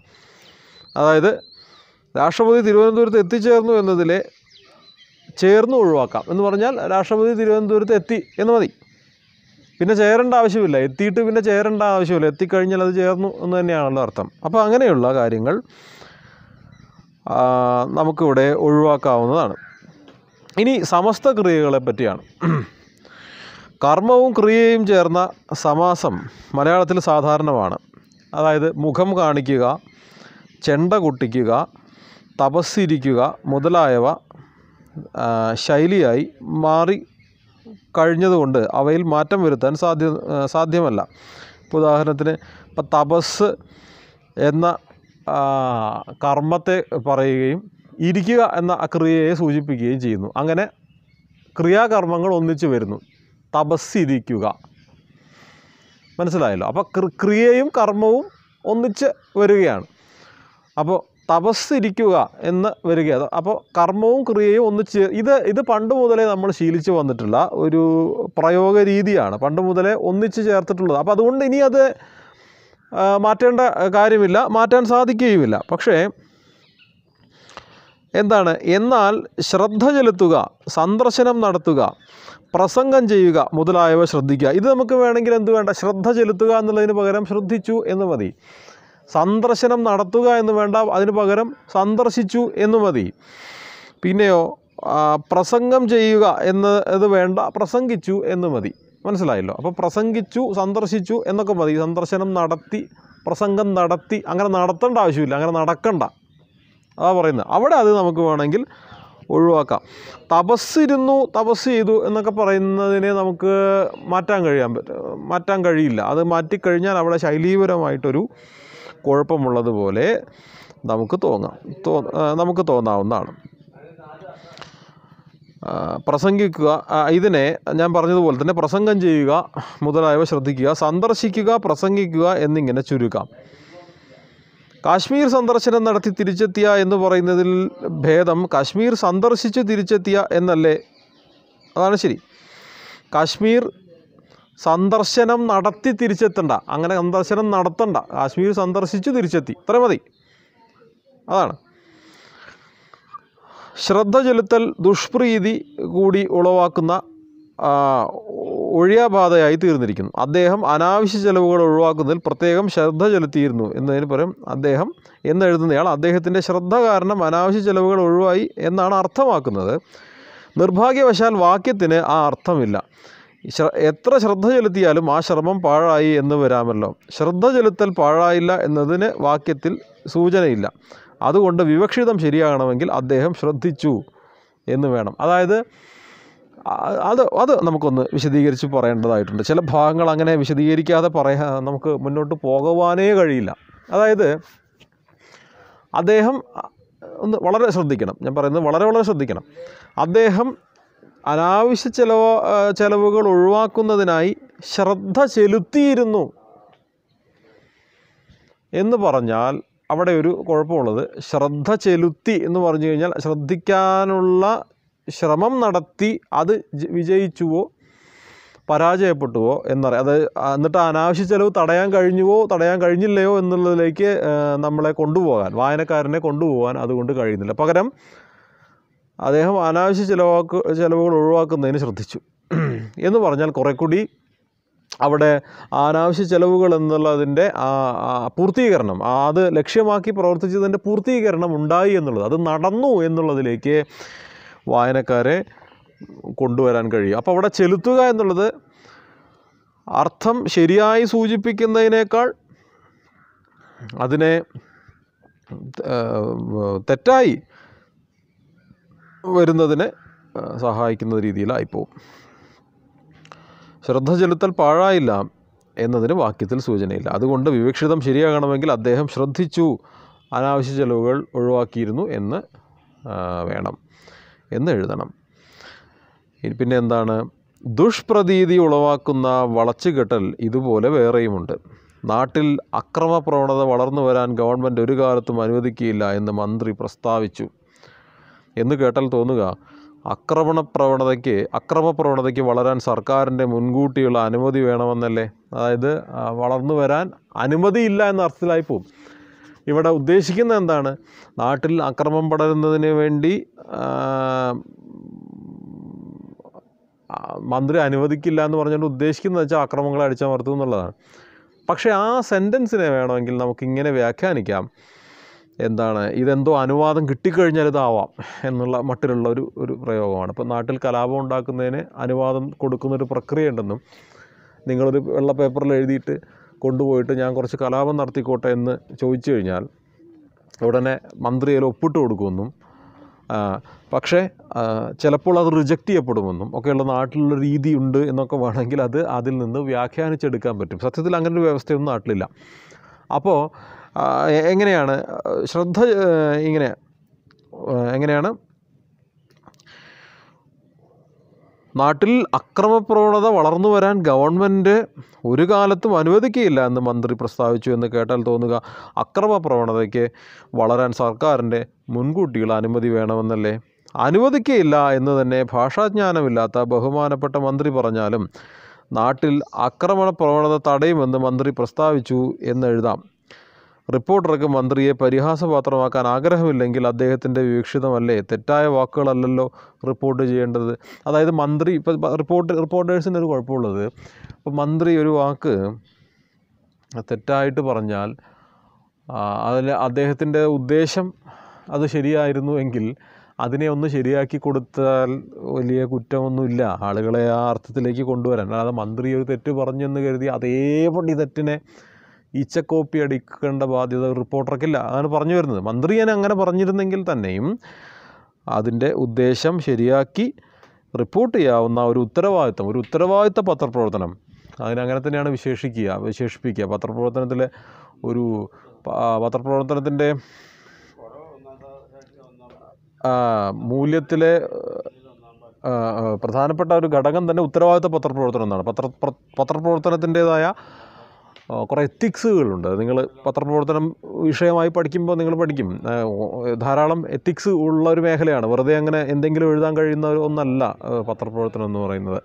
അതായത് രാഷ്ട്രപതി തിരുവനന്തപുരത്ത് എത്തിച്ചേർന്നു എന്നതിലെ ചേർന്ന് ഒഴിവാക്കാം എന്ന് പറഞ്ഞാൽ രാഷ്ട്രപതി തിരുവനന്തപുരത്ത് എത്തി എന്ന് മതി പിന്നെ ചേരേണ്ട ആവശ്യമില്ല എത്തിയിട്ട് പിന്നെ ചേരേണ്ട ആവശ്യമില്ല എത്തിക്കഴിഞ്ഞാൽ അത് ചേർന്നു എന്ന് തന്നെയാണല്ലോ അർത്ഥം അപ്പോൾ അങ്ങനെയുള്ള കാര്യങ്ങൾ നമുക്കിവിടെ ഒഴിവാക്കാവുന്നതാണ് ഇനി സമസ്ത ക്രിയകളെ പറ്റിയാണ് കർമ്മവും ക്രിയയും ചേർന്ന സമാസം മലയാളത്തിൽ സാധാരണമാണ് അതായത് മുഖം കാണിക്കുക ചെണ്ട കൊട്ടിക്കുക തപസ്സിരിക്കുക മുതലായവ ശൈലിയായി മാറി കഴിഞ്ഞതുകൊണ്ട് അവയിൽ മാറ്റം വരുത്താൻ സാധ്യ സാധ്യമല്ല ഇപ്പോൾ ഉദാഹരണത്തിന് ഇപ്പം തപസ് എന്ന കർമ്മത്തെ പറയുകയും ഇരിക്കുക എന്ന ക്രിയയെ സൂചിപ്പിക്കുകയും ചെയ്യുന്നു അങ്ങനെ ക്രിയാകർമ്മങ്ങൾ ഒന്നിച്ചു വരുന്നു തപസ്സിരിക്കുക മനസ്സിലായല്ലോ അപ്പോൾ ക്രിയയും കർമ്മവും ഒന്നിച്ച് വരികയാണ് അപ്പോൾ തപസ്സിരിക്കുക എന്ന് വരിക അപ്പോൾ കർമ്മവും ക്രിയയും ഒന്നിച്ച് ഇത് ഇത് പണ്ട് മുതലേ നമ്മൾ ശീലിച്ചു വന്നിട്ടുള്ള ഒരു പ്രയോഗ രീതിയാണ് പണ്ട് മുതലേ ഒന്നിച്ച് ചേർത്തിട്ടുള്ളത് അപ്പോൾ അതുകൊണ്ട് ഇനി അത് മാറ്റേണ്ട കാര്യമില്ല മാറ്റാൻ സാധിക്കുകയുമില്ല പക്ഷേ എന്താണ് എന്നാൽ ശ്രദ്ധ ചെലുത്തുക സന്ദർശനം നടത്തുക പ്രസംഗം ചെയ്യുക മുതലായവ ശ്രദ്ധിക്കുക ഇത് നമുക്ക് വേണമെങ്കിൽ എന്ത് വേണ്ട ശ്രദ്ധ ചെലുത്തുക എന്നുള്ളതിന് പകരം ശ്രദ്ധിച്ചു എന്ന് മതി സന്ദർശനം നടത്തുക എന്ന് വേണ്ട അതിന് പകരം സന്ദർശിച്ചു എന്ന് മതി പിന്നെയോ പ്രസംഗം ചെയ്യുക എന്നത് വേണ്ട പ്രസംഗിച്ചു എന്ന് മതി മനസ്സിലായല്ലോ അപ്പോൾ പ്രസംഗിച്ചു സന്ദർശിച്ചു എന്നൊക്കെ മതി സന്ദർശനം നടത്തി പ്രസംഗം നടത്തി അങ്ങനെ നടത്തേണ്ട ആവശ്യമില്ല അങ്ങനെ നടക്കണ്ട അതാ പറയുന്നത് അവിടെ അത് നമുക്ക് വേണമെങ്കിൽ ഒഴിവാക്കാം തപസ്സിരുന്നു തപസ് ചെയ്തു എന്നൊക്കെ പറയുന്നതിനെ നമുക്ക് മാറ്റാൻ കഴിയാൻ പറ്റും മാറ്റാൻ കഴിയില്ല അത് മാറ്റിക്കഴിഞ്ഞാൽ അവിടെ ശൈലീപരമായിട്ടൊരു കുഴപ്പമുള്ളതുപോലെ നമുക്ക് തോന്നാം തോ നമുക്ക് തോന്നാവുന്നതാണ് പ്രസംഗിക്കുക ഇതിനെ ഞാൻ പറഞ്ഞതുപോലെ തന്നെ പ്രസംഗം ചെയ്യുക മുതലായവ ശ്രദ്ധിക്കുക സന്ദർശിക്കുക പ്രസംഗിക്കുക എന്നിങ്ങനെ ചുരുക്കാം കാശ്മീർ സന്ദർശനം നടത്തി തിരിച്ചെത്തിയ എന്ന് പറയുന്നതിൽ ഭേദം കാശ്മീർ സന്ദർശിച്ച് തിരിച്ചെത്തിയ എന്നല്ലേ അതാണ് ശരി കാശ്മീർ സന്ദർശനം നടത്തി തിരിച്ചെത്തണ്ട അങ്ങനെ സന്ദർശനം നടത്തണ്ട കാശ്മീർ സന്ദർശിച്ച് തിരിച്ചെത്തി ഇത്ര മതി അതാണ് ശ്രദ്ധ ചെലുത്തൽ ദുഷ്പ്രീതി കൂടി ഉളവാക്കുന്ന ഒഴിയാബാധയായി തീർന്നിരിക്കുന്നു അദ്ദേഹം അനാവശ്യ ചെലവുകൾ ഒഴിവാക്കുന്നതിൽ പ്രത്യേകം ശ്രദ്ധ ചെലുത്തിയിരുന്നു എന്നതിന് പകരം അദ്ദേഹം എന്നെഴുതുന്നയാൾ അദ്ദേഹത്തിൻ്റെ ശ്രദ്ധ കാരണം അനാവശ്യ ചെലവുകൾ ഒഴിവായി എന്നാണ് അർത്ഥമാക്കുന്നത് നിർഭാഗ്യവശാൽ വാക്യത്തിന് ആ അർത്ഥമില്ല എത്ര ശ്രദ്ധ ചെലുത്തിയാലും ആ ശ്രമം പാഴായി എന്ന് വരാമല്ലോ ശ്രദ്ധ ചെലുത്തൽ പാഴായില്ല എന്നതിന് വാക്യത്തിൽ സൂചനയില്ല അതുകൊണ്ട് വിവക്ഷിതം ശരിയാകണമെങ്കിൽ അദ്ദേഹം ശ്രദ്ധിച്ചു എന്ന് വേണം അതായത് അത് അത് നമുക്കൊന്ന് വിശദീകരിച്ച് പറയേണ്ടതായിട്ടുണ്ട് ചില ഭാഗങ്ങൾ അങ്ങനെ വിശദീകരിക്കാതെ പറയാ നമുക്ക് മുന്നോട്ട് പോകുവാനേ കഴിയില്ല അതായത് അദ്ദേഹം ഒന്ന് വളരെ ശ്രദ്ധിക്കണം ഞാൻ പറയുന്നത് വളരെ വളരെ ശ്രദ്ധിക്കണം അദ്ദേഹം അനാവശ്യ ചിലവ ചിലവുകൾ ഒഴിവാക്കുന്നതിനായി ശ്രദ്ധ ചെലുത്തിയിരുന്നു എന്ന് പറഞ്ഞാൽ അവിടെ ഒരു കുഴപ്പമുള്ളത് ശ്രദ്ധ ചെലുത്തി എന്ന് പറഞ്ഞു കഴിഞ്ഞാൽ ശ്രദ്ധിക്കാനുള്ള ശ്രമം നടത്തി അത് വിജയിച്ചുവോ പരാജയപ്പെട്ടുവോ എന്നറിയാം അത് എന്നിട്ട് അനാവശ്യ ചെലവ് തടയാൻ കഴിഞ്ഞുവോ തടയാൻ കഴിഞ്ഞില്ലയോ എന്നുള്ളതിലേക്ക് നമ്മളെ കൊണ്ടുപോകാൻ വായനക്കാരനെ കൊണ്ടുപോകാൻ അതുകൊണ്ട് കഴിയുന്നില്ല പകരം അദ്ദേഹം അനാവശ്യ ചിലവാക്ക് ചിലവുകൾ ഒഴിവാക്കുന്നതിന് ശ്രദ്ധിച്ചു എന്ന് പറഞ്ഞാൽ കുറെ കൂടി അവിടെ അനാവശ്യ ചിലവുകൾ എന്നുള്ളതിൻ്റെ പൂർത്തീകരണം അത് ലക്ഷ്യമാക്കി പ്രവർത്തിച്ചതിൻ്റെ പൂർത്തീകരണം ഉണ്ടായി എന്നുള്ളത് അത് നടന്നു എന്നുള്ളതിലേക്ക് വായനക്കാരെ കൊണ്ടുവരാൻ കഴിയും അപ്പോൾ അവിടെ ചെലുത്തുക എന്നുള്ളത് അർത്ഥം ശരിയായി സൂചിപ്പിക്കുന്നതിനേക്കാൾ അതിനെ തെറ്റായി വരുന്നതിനെ സഹായിക്കുന്ന രീതിയിലായിപ്പോവും ശ്രദ്ധ ചെലുത്തൽ പാഴായില്ല എന്നതിന് വാക്യത്തിൽ സൂചനയില്ല അതുകൊണ്ട് വിവക്ഷിതം ശരിയാകണമെങ്കിൽ അദ്ദേഹം ശ്രദ്ധിച്ചു അനാവശ്യ ചെലവുകൾ ഒഴിവാക്കിയിരുന്നു എന്ന് വേണം എന്ന് എഴുതണം പിന്നെ എന്താണ് ദുഷ്പ്രതീതി ഉളവാക്കുന്ന വളച്ചുകെട്ടൽ ഇതുപോലെ വേറെയുമുണ്ട് നാട്ടിൽ അക്രമപ്രവണത വളർന്നു വരാൻ ഗവൺമെൻറ് ഒരു കാലത്തും അനുവദിക്കുകയില്ല എന്ന് മന്ത്രി പ്രസ്താവിച്ചു എന്ന് കേട്ടാൽ തോന്നുക അക്രമണ പ്രവണതയ്ക്ക് അക്രമ പ്രവണതയ്ക്ക് വളരാൻ സർക്കാരിൻ്റെ മുൻകൂട്ടിയുള്ള അനുമതി വേണമെന്നല്ലേ അതായത് വളർന്നു വരാൻ അനുമതിയില്ല എന്ന അർത്ഥത്തിലായി പോകും ഇവിടെ ഉദ്ദേശിക്കുന്നത് എന്താണ് നാട്ടിൽ അക്രമം പടരുന്നതിന് വേണ്ടി മന്ത്രി അനുവദിക്കില്ല എന്ന് പറഞ്ഞുകൊണ്ട് ഉദ്ദേശിക്കുന്നത് വെച്ചാൽ അക്രമങ്ങളെ അടിച്ചമർത്തും എന്നുള്ളതാണ് പക്ഷേ ആ സെൻറ്റൻസിനെ വേണമെങ്കിൽ നമുക്കിങ്ങനെ വ്യാഖ്യാനിക്കാം എന്താണ് ഇതെന്തോ അനുവാദം കിട്ടിക്കഴിഞ്ഞാൽ ഇതാവാം എന്നുള്ള മട്ടിലുള്ള ഒരു ഒരു പ്രയോഗമാണ് ഇപ്പോൾ നാട്ടിൽ കലാപം ഉണ്ടാക്കുന്നതിന് അനുവാദം കൊടുക്കുന്നൊരു പ്രക്രിയ ഉണ്ടെന്നും നിങ്ങളൊരു വെള്ള പേപ്പറിൽ എഴുതിയിട്ട് കൊണ്ടുപോയിട്ട് ഞാൻ കുറച്ച് കലാപം നടത്തിക്കോട്ടെ എന്ന് ചോദിച്ചു കഴിഞ്ഞാൽ ഉടനെ മന്ത്രി അതിൽ ഒപ്പിട്ട് കൊടുക്കുമെന്നും പക്ഷേ ചിലപ്പോൾ അത് റിജക്റ്റ് ചെയ്യപ്പെടുമെന്നും ഒക്കെയുള്ള നാട്ടിലുള്ള ഉണ്ട് എന്നൊക്കെ വേണമെങ്കിൽ അത് അതിൽ നിന്ന് വ്യാഖ്യാനിച്ചെടുക്കാൻ പറ്റും സത്യത്തിൽ അങ്ങനെ ഒരു വ്യവസ്ഥയൊന്നും നാട്ടിലില്ല അപ്പോൾ എങ്ങനെയാണ് ശ്രദ്ധ ഇങ്ങനെ എങ്ങനെയാണ് നാട്ടിൽ അക്രമപ്രവണത വളർന്നു വരാൻ ഗവൺമെൻറ് ഒരു കാലത്തും അനുവദിക്കുകയില്ല എന്ന് മന്ത്രി പ്രസ്താവിച്ചു എന്ന് കേട്ടാൽ തോന്നുക അക്രമപ്രവണതയ്ക്ക് വളരാൻ സർക്കാരിൻ്റെ മുൻകൂട്ടിയുള്ള അനുമതി വേണമെന്നല്ലേ അനുവദിക്കുകയില്ല എന്ന് തന്നെ ഭാഷാജ്ഞാനമില്ലാത്ത ബഹുമാനപ്പെട്ട മന്ത്രി പറഞ്ഞാലും നാട്ടിൽ ആക്രമണ പ്രവണത തടയുമെന്ന് മന്ത്രി പ്രസ്താവിച്ചു എന്നെഴുതാം റിപ്പോർട്ടർക്ക് മന്ത്രിയെ പരിഹാസപാത്രമാക്കാൻ ആഗ്രഹമില്ലെങ്കിൽ അദ്ദേഹത്തിൻ്റെ വിവക്ഷിതമല്ലേ തെറ്റായ വാക്കുകളല്ലല്ലോ റിപ്പോർട്ട് ചെയ്യേണ്ടത് അതായത് മന്ത്രി ഇപ്പം റിപ്പോർട്ട് റിപ്പോർട്ടേഴ്സിൻ്റെ ഒരു കുഴപ്പമുള്ളത് ഇപ്പോൾ മന്ത്രി ഒരു വാക്ക് തെറ്റായിട്ട് പറഞ്ഞാൽ അതിൽ അദ്ദേഹത്തിൻ്റെ ഉദ്ദേശം അത് ശരിയായിരുന്നു എങ്കിൽ അതിനെ ഒന്ന് ശരിയാക്കി കൊടുത്താൽ വലിയ കുറ്റമൊന്നുമില്ല ആളുകളെ ആ അർത്ഥത്തിലേക്ക് കൊണ്ടുവരാൻ അല്ലാതെ മന്ത്രി ഒരു തെറ്റ് പറഞ്ഞെന്ന് കരുതി അതേപടി തെറ്റിനെ ഈച്ചക്കോപ്പി അടിക്കേണ്ട ബാധ്യത റിപ്പോർട്ടർക്കില്ല അങ്ങനെ പറഞ്ഞു വരുന്നത് മന്ത്രി ഞാൻ അങ്ങനെ പറഞ്ഞിരുന്നെങ്കിൽ തന്നെയും അതിൻ്റെ ഉദ്ദേശം ശരിയാക്കി റിപ്പോർട്ട് ചെയ്യാവുന്ന ഒരു ഉത്തരവാദിത്തം ഒരു ഉത്തരവാദിത്ത പത്രപ്രവർത്തനം അതിനങ്ങനെ തന്നെയാണ് വിശേഷിക്കുക വിശേഷിപ്പിക്കുക പത്രപ്രവർത്തനത്തിലെ ഒരു പത്രപ്രവർത്തനത്തിൻ്റെ മൂല്യത്തിലെ പ്രധാനപ്പെട്ട ഒരു ഘടകം തന്നെ ഉത്തരവാദിത്ത പത്രപ്രവർത്തനം എന്നാണ് പത്ര പത്രപ്രവർത്തനത്തിൻ്റേതായ കുറേ എത്തിക്സുകളുണ്ട് നിങ്ങൾ പത്രപ്രവർത്തനം വിഷയമായി പഠിക്കുമ്പോൾ നിങ്ങൾ പഠിക്കും ധാരാളം എത്തിക്സ് ഉള്ള ഒരു മേഖലയാണ് വെറുതെ അങ്ങനെ എന്തെങ്കിലും എഴുതാൻ കഴിയുന്ന ഒന്നല്ല പത്രപ്രവർത്തനം എന്ന് പറയുന്നത്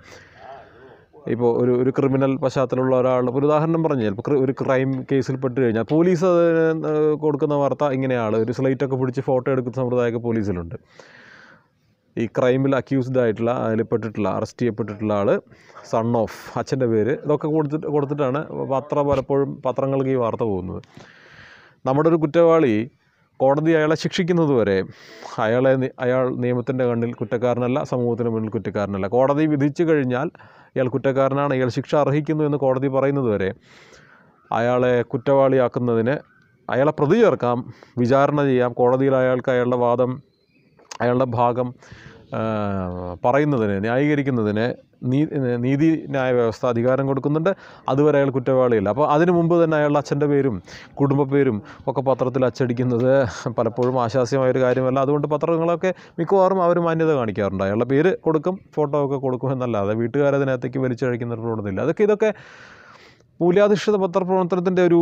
ഇപ്പോൾ ഒരു ഒരു ക്രിമിനൽ പശ്ചാത്തലമുള്ള ഒരാൾ ഒരു ഉദാഹരണം പറഞ്ഞു ചിലപ്പോൾ ഒരു ക്രൈം കേസിൽ പെട്ട് കഴിഞ്ഞാൽ പോലീസ് കൊടുക്കുന്ന വാർത്ത ഇങ്ങനെയാണ് ഒരു സ്ലൈറ്റൊക്കെ പിടിച്ച് ഫോട്ടോ എടുക്കുന്ന സമ്പ്രദായമൊക്കെ പോലീസിലുണ്ട് ഈ ക്രൈമിൽ അക്യൂസ്ഡ് ആയിട്ടുള്ള അതിൽ അറസ്റ്റ് ചെയ്യപ്പെട്ടിട്ടുള്ള ആൾ സൺ ഓഫ് അച്ഛൻ്റെ പേര് ഇതൊക്കെ കൊടുത്തിട്ട് കൊടുത്തിട്ടാണ് പത്ര പലപ്പോഴും പത്രങ്ങൾക്ക് ഈ വാർത്ത പോകുന്നത് നമ്മുടെ ഒരു കുറ്റവാളി കോടതി അയാളെ ശിക്ഷിക്കുന്നത് വരെ അയാളെ അയാൾ നിയമത്തിൻ്റെ കണ്ണിൽ കുറ്റക്കാരനല്ല സമൂഹത്തിന് മുന്നിൽ കുറ്റക്കാരനല്ല കോടതി വിധിച്ചു കഴിഞ്ഞാൽ ഇയാൾ കുറ്റക്കാരനാണ് ഇയാൾ ശിക്ഷ അർഹിക്കുന്നു എന്ന് കോടതി പറയുന്നത് വരെ അയാളെ കുറ്റവാളിയാക്കുന്നതിന് അയാളെ പ്രതി ചേർക്കാം വിചാരണ ചെയ്യാം കോടതിയിൽ അയാൾക്ക് അയാളുടെ വാദം അയാളുടെ ഭാഗം പറയുന്നതിന് ന്യായീകരിക്കുന്നതിന് നീതി ന്യായ വ്യവസ്ഥ അധികാരം കൊടുക്കുന്നുണ്ട് അതുവരെ അയാൾ കുറ്റവാളിയല്ല അപ്പോൾ അതിനു മുമ്പ് തന്നെ അയാളുടെ അച്ഛൻ്റെ പേരും കുടുംബ പേരും ഒക്കെ പത്രത്തിൽ അച്ചടിക്കുന്നത് പലപ്പോഴും ആശാസ്യമായ ഒരു കാര്യമല്ല അതുകൊണ്ട് പത്രങ്ങളൊക്കെ മിക്കവാറും അവർ മാന്യത കാണിക്കാറുണ്ട് അയാളുടെ പേര് കൊടുക്കും ഫോട്ടോ ഒക്കെ കൊടുക്കും എന്നല്ലാതെ വീട്ടുകാരതിനകത്തേക്ക് വലിച്ചഴിക്കുന്ന ഒരു അതൊക്കെ ഇതൊക്കെ മൂല്യാധിഷ്ഠിത പത്രപ്രവർത്തനത്തിൻ്റെ ഒരു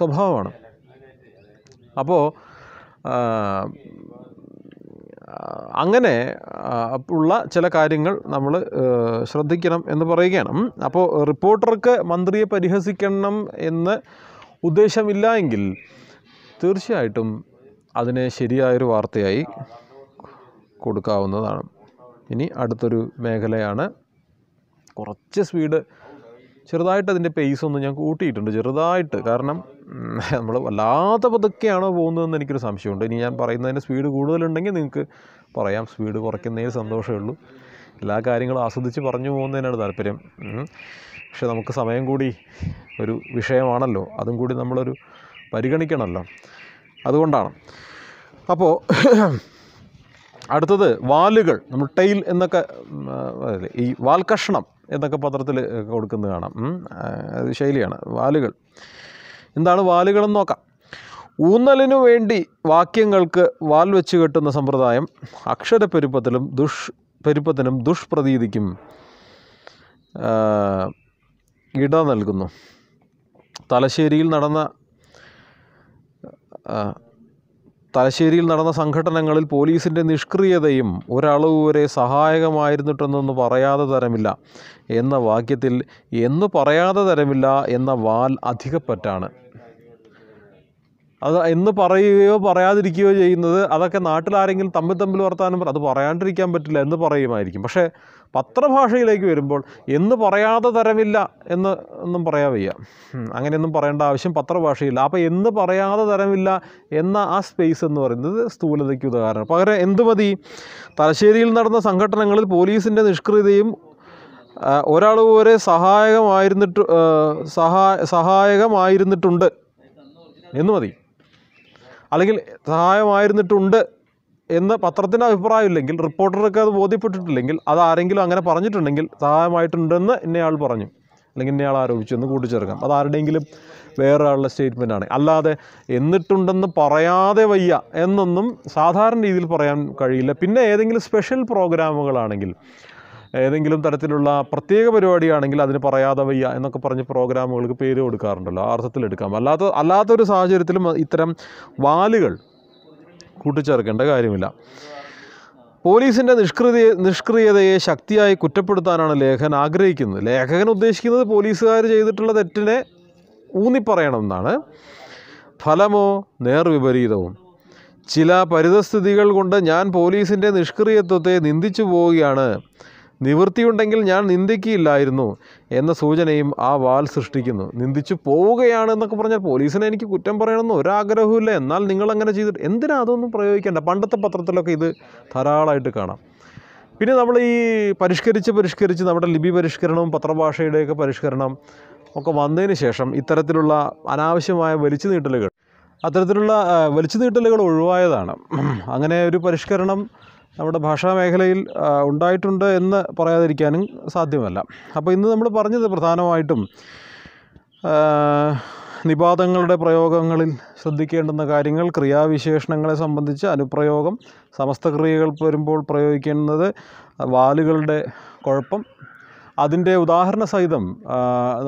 സ്വഭാവമാണ് അപ്പോൾ അങ്ങനെ ഉള്ള ചില കാര്യങ്ങൾ നമ്മൾ ശ്രദ്ധിക്കണം എന്ന് പറയുകയാണ് അപ്പോൾ റിപ്പോർട്ടർക്ക് മന്ത്രിയെ പരിഹസിക്കണം എന്ന് ഉദ്ദേശമില്ല എങ്കിൽ തീർച്ചയായിട്ടും അതിനെ ശരിയായൊരു വാർത്തയായി കൊടുക്കാവുന്നതാണ് ഇനി അടുത്തൊരു മേഖലയാണ് കുറച്ച് സ്പീഡ് ചെറുതായിട്ട് അതിൻ്റെ പേസ് ഒന്ന് ഞാൻ കൂട്ടിയിട്ടുണ്ട് ചെറുതായിട്ട് കാരണം നമ്മൾ വല്ലാത്ത പതുക്കെയാണോ പോകുന്നതെന്ന് എനിക്കൊരു സംശയമുണ്ട് ഇനി ഞാൻ പറയുന്നതിൻ്റെ സ്പീഡ് കൂടുതലുണ്ടെങ്കിൽ നിങ്ങൾക്ക് പറയാം സ്പീഡ് കുറയ്ക്കുന്നതിൽ സന്തോഷമേ ഉള്ളൂ എല്ലാ കാര്യങ്ങളും ആസ്വദിച്ച് പറഞ്ഞു പോകുന്നതിനാണ് താല്പര്യം പക്ഷെ നമുക്ക് സമയം കൂടി ഒരു വിഷയമാണല്ലോ അതും കൂടി നമ്മളൊരു പരിഗണിക്കണമല്ലോ അതുകൊണ്ടാണ് അപ്പോൾ അടുത്തത് വാലുകൾ നമ്മൾ ടൈൽ എന്നൊക്കെ ഈ വാൽ കഷ്ണം എന്നൊക്കെ പത്രത്തിൽ കൊടുക്കുന്നത് കാണാം ശൈലിയാണ് വാലുകൾ എന്താണ് വാലുകളെന്ന് നോക്കാം ഊന്നലിനു വേണ്ടി വാക്യങ്ങൾക്ക് വാൽ വെച്ച് കെട്ടുന്ന സമ്പ്രദായം അക്ഷരപ്പെരുപ്പത്തിലും ദുഷ് പെരുപ്പത്തിനും ദുഷ്പ്രതീതിക്കും ഇട നൽകുന്നു തലശ്ശേരിയിൽ നടന്ന തലശ്ശേരിയിൽ നടന്ന സംഘടനകളിൽ പോലീസിൻ്റെ നിഷ്ക്രിയതയും ഒരളവ് വരെ സഹായകമായിരുന്നിട്ടെന്നൊന്ന് പറയാതെ തരമില്ല എന്ന വാക്യത്തിൽ എന്ന് പറയാതെ തരമില്ല എന്ന വാൽ അധികപ്പറ്റാണ് അത് എന്ന് പറയുകയോ പറയാതിരിക്കുകയോ ചെയ്യുന്നത് അതൊക്കെ നാട്ടിലാരെങ്കിലും തമ്മിൽ തമ്മിൽ വർത്താനം അത് പറയാണ്ടിരിക്കാൻ പറ്റില്ല എന്ന് പറയുമായിരിക്കും പക്ഷേ പത്രഭാഷയിലേക്ക് വരുമ്പോൾ എന്ന് പറയാതെ തരമില്ല എന്ന് ഒന്നും പറയാൻ വയ്യ അങ്ങനെയൊന്നും പറയേണ്ട ആവശ്യം പത്രഭാഷയില്ല അപ്പോൾ എന്ന് പറയാതെ തരമില്ല എന്ന ആ സ്പേസ് എന്ന് പറയുന്നത് സ്ഥൂലതയ്ക്ക് ഉദാഹരണം പകരം എന്ത് മതി തലശ്ശേരിയിൽ നടന്ന സംഘടനകളിൽ പോലീസിൻ്റെ നിഷ്ക്രിയതയും ഒരാൾ പോലെ സഹായകമായിരുന്നിട്ട് സഹായ സഹായകമായിരുന്നിട്ടുണ്ട് എന്ന് മതി അല്ലെങ്കിൽ സഹായമായിരുന്നിട്ടുണ്ട് എന്ന് പത്രത്തിൻ്റെ അഭിപ്രായമില്ലെങ്കിൽ റിപ്പോർട്ടർക്ക് അത് ബോധ്യപ്പെട്ടിട്ടില്ലെങ്കിൽ അത് ആരെങ്കിലും അങ്ങനെ പറഞ്ഞിട്ടുണ്ടെങ്കിൽ സഹായമായിട്ടുണ്ടെന്ന് ഇന്നയാൾ പറഞ്ഞു അല്ലെങ്കിൽ ഇന്നയാൾ ആരോപിച്ചു എന്ന് കൂട്ടിച്ചേർക്കാം അത് ആരുടെയെങ്കിലും വേറൊരാളുടെ സ്റ്റേറ്റ്മെൻ്റ് ആണ് അല്ലാതെ എന്നിട്ടുണ്ടെന്ന് പറയാതെ വയ്യ എന്നൊന്നും സാധാരണ രീതിയിൽ പറയാൻ കഴിയില്ല പിന്നെ ഏതെങ്കിലും സ്പെഷ്യൽ പ്രോഗ്രാമുകളാണെങ്കിൽ ഏതെങ്കിലും തരത്തിലുള്ള പ്രത്യേക പരിപാടിയാണെങ്കിൽ അതിന് പറയാതെ വയ്യ എന്നൊക്കെ പറഞ്ഞ് പ്രോഗ്രാമുകൾക്ക് പേര് കൊടുക്കാറുണ്ടല്ലോ ആ അർത്ഥത്തിലെടുക്കാം അല്ലാത്ത അല്ലാത്തൊരു സാഹചര്യത്തിലും ഇത്തരം വാലുകൾ കൂട്ടിച്ചേർക്കേണ്ട കാര്യമില്ല പോലീസിൻ്റെ നിഷ്ക്രിയ നിഷ്ക്രിയതയെ ശക്തിയായി കുറ്റപ്പെടുത്താനാണ് ലേഖൻ ആഗ്രഹിക്കുന്നത് ലേഖകൻ ഉദ്ദേശിക്കുന്നത് പോലീസുകാർ ചെയ്തിട്ടുള്ള തെറ്റിനെ ഊന്നിപ്പറയണമെന്നാണ് ഫലമോ നേർവിപരീതവും ചില പരിതസ്ഥിതികൾ കൊണ്ട് ഞാൻ പോലീസിൻ്റെ നിഷ്ക്രിയത്വത്തെ നിന്ദിച്ചു പോവുകയാണ് നിവൃത്തിയുണ്ടെങ്കിൽ ഞാൻ നിന്ദിക്കുകയില്ലായിരുന്നു എന്ന സൂചനയും ആ വാൽ സൃഷ്ടിക്കുന്നു നിന്ദിച്ചു പോവുകയാണ് എന്നൊക്കെ പറഞ്ഞാൽ പോലീസിനെ എനിക്ക് കുറ്റം പറയണമെന്ന് ഒരാഗ്രഹമില്ല എന്നാൽ നിങ്ങളങ്ങനെ ചെയ്തിട്ട് എന്തിനാ അതൊന്നും പ്രയോഗിക്കേണ്ട പണ്ടത്തെ പത്രത്തിലൊക്കെ ഇത് ധാരാളമായിട്ട് കാണാം പിന്നെ നമ്മൾ ഈ പരിഷ്കരിച്ച് പരിഷ്കരിച്ച് നമ്മുടെ ലിപി പരിഷ്കരണവും പത്രഭാഷയുടെയൊക്കെ പരിഷ്കരണം ഒക്കെ വന്നതിന് ശേഷം ഇത്തരത്തിലുള്ള അനാവശ്യമായ വലിച്ചു നീട്ടലുകൾ അത്തരത്തിലുള്ള വലിച്ചു നീട്ടലുകൾ ഒഴിവായതാണ് അങ്ങനെ ഒരു പരിഷ്കരണം നമ്മുടെ ഭാഷാ മേഖലയിൽ ഉണ്ടായിട്ടുണ്ട് എന്ന് പറയാതിരിക്കാനും സാധ്യമല്ല അപ്പോൾ ഇന്ന് നമ്മൾ പറഞ്ഞത് പ്രധാനമായിട്ടും നിപാതങ്ങളുടെ പ്രയോഗങ്ങളിൽ ശ്രദ്ധിക്കേണ്ടുന്ന കാര്യങ്ങൾ ക്രിയാവിശേഷണങ്ങളെ സംബന്ധിച്ച് അനുപ്രയോഗം സമസ്ത ക്രിയകൾ വരുമ്പോൾ പ്രയോഗിക്കേണ്ടത് വാലുകളുടെ കുഴപ്പം അതിൻ്റെ ഉദാഹരണ സഹിതം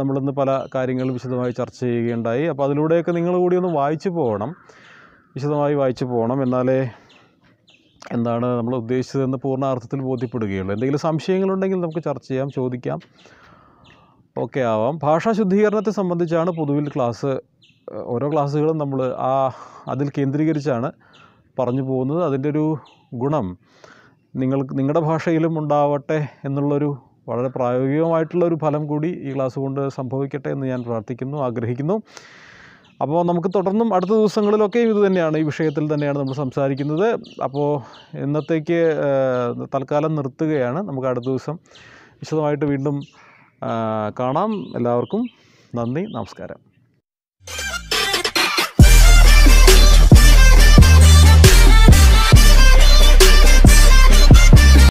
നമ്മളിന്ന് പല കാര്യങ്ങളും വിശദമായി ചർച്ച ചെയ്യുകയുണ്ടായി അപ്പോൾ അതിലൂടെയൊക്കെ നിങ്ങൾ കൂടി ഒന്ന് വായിച്ചു പോകണം വിശദമായി വായിച്ചു പോകണം എന്നാലേ എന്താണ് നമ്മൾ ഉദ്ദേശിച്ചതെന്ന് പൂർണ്ണാർത്ഥത്തിൽ ബോധ്യപ്പെടുകയുള്ളൂ എന്തെങ്കിലും സംശയങ്ങളുണ്ടെങ്കിൽ നമുക്ക് ചർച്ച ചെയ്യാം ചോദിക്കാം ഓക്കെ ആവാം ഭാഷാ ശുദ്ധീകരണത്തെ സംബന്ധിച്ചാണ് പൊതുവിൽ ക്ലാസ് ഓരോ ക്ലാസ്സുകളും നമ്മൾ ആ അതിൽ കേന്ദ്രീകരിച്ചാണ് പറഞ്ഞു പോകുന്നത് അതിൻ്റെ ഒരു ഗുണം നിങ്ങൾ നിങ്ങളുടെ ഭാഷയിലും ഉണ്ടാവട്ടെ എന്നുള്ളൊരു വളരെ പ്രായോഗികമായിട്ടുള്ള ഒരു ഫലം കൂടി ഈ ക്ലാസ് കൊണ്ട് സംഭവിക്കട്ടെ എന്ന് ഞാൻ പ്രാർത്ഥിക്കുന്നു ആഗ്രഹിക്കുന്നു അപ്പോൾ നമുക്ക് തുടർന്നും അടുത്ത ദിവസങ്ങളിലൊക്കെയും ഇത് തന്നെയാണ് ഈ വിഷയത്തിൽ തന്നെയാണ് നമ്മൾ സംസാരിക്കുന്നത് അപ്പോൾ ഇന്നത്തേക്ക് തൽക്കാലം നിർത്തുകയാണ് നമുക്ക് അടുത്ത ദിവസം വിശദമായിട്ട് വീണ്ടും കാണാം എല്ലാവർക്കും നന്ദി നമസ്കാരം